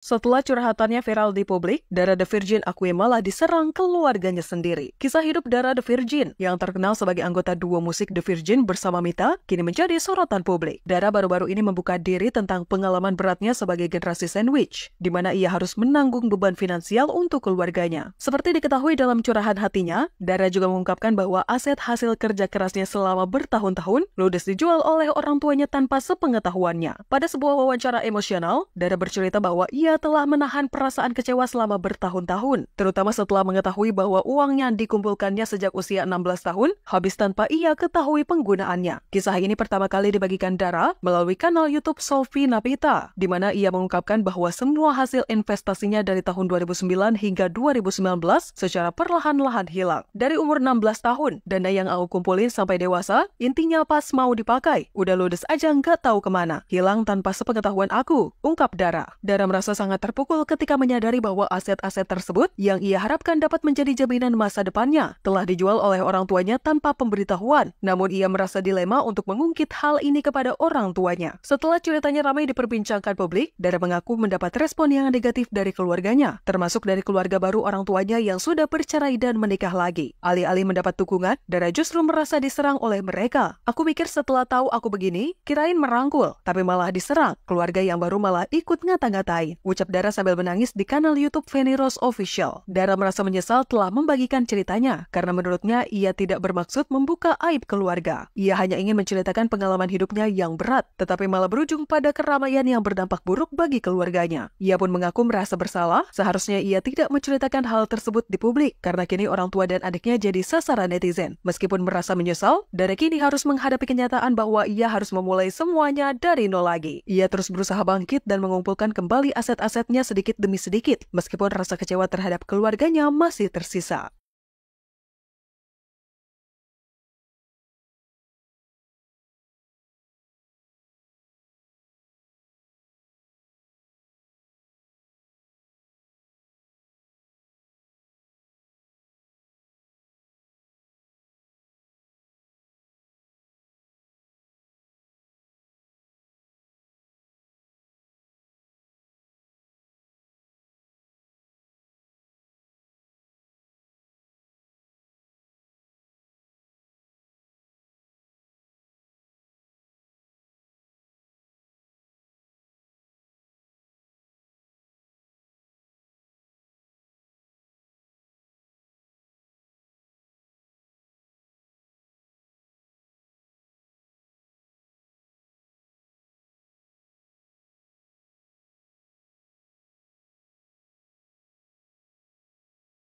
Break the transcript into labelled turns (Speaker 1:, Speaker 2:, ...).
Speaker 1: Setelah curhatannya viral di publik, Dara The Virgin akui malah diserang keluarganya sendiri. Kisah hidup Dara The Virgin, yang terkenal sebagai anggota duo musik The Virgin bersama Mita, kini menjadi sorotan publik. Dara baru-baru ini membuka diri tentang pengalaman beratnya sebagai generasi sandwich, di mana ia harus menanggung beban finansial untuk keluarganya. Seperti diketahui dalam curahan hatinya, Dara juga mengungkapkan bahwa aset hasil kerja kerasnya selama bertahun-tahun ludes dijual oleh orang tuanya tanpa sepengetahuannya. Pada sebuah wawancara emosional, Dara bercerita bahwa ia ia telah menahan perasaan kecewa selama bertahun-tahun, terutama setelah mengetahui bahwa uang yang dikumpulkannya sejak usia 16 tahun habis tanpa ia ketahui penggunaannya. Kisah ini pertama kali dibagikan Dara melalui kanal YouTube Sofi Napita, di mana ia mengungkapkan bahwa semua hasil investasinya dari tahun 2009 hingga 2019 secara perlahan-lahan hilang. Dari umur 16 tahun, dana yang aku kumpulin sampai dewasa, intinya pas mau dipakai, udah ludes aja nggak tahu kemana, hilang tanpa sepengetahuan aku, ungkap Dara. Dara merasa sangat terpukul ketika menyadari bahwa aset-aset tersebut yang ia harapkan dapat menjadi jaminan masa depannya telah dijual oleh orang tuanya tanpa pemberitahuan. Namun ia merasa dilema untuk mengungkit hal ini kepada orang tuanya. Setelah ceritanya ramai diperbincangkan publik, Dara mengaku mendapat respon yang negatif dari keluarganya, termasuk dari keluarga baru orang tuanya yang sudah bercerai dan menikah lagi. Alih-alih mendapat dukungan, Dara justru merasa diserang oleh mereka. Aku pikir setelah tahu aku begini, kirain merangkul, tapi malah diserang. Keluarga yang baru malah ikut ngata-ngatain. Ucap Dara sambil menangis di kanal YouTube Fanny Rose Official. Dara merasa menyesal telah membagikan ceritanya karena menurutnya ia tidak bermaksud membuka aib keluarga. Ia hanya ingin menceritakan pengalaman hidupnya yang berat, tetapi malah berujung pada keramaian yang berdampak buruk bagi keluarganya. Ia pun mengaku merasa bersalah, seharusnya ia tidak menceritakan hal tersebut di publik karena kini orang tua dan adiknya jadi sasaran netizen. Meskipun merasa menyesal, Dara kini harus menghadapi kenyataan bahwa ia harus memulai semuanya dari nol lagi. Ia terus berusaha bangkit dan mengumpulkan kembali aset aset-asetnya sedikit demi sedikit, meskipun rasa kecewa terhadap keluarganya masih tersisa.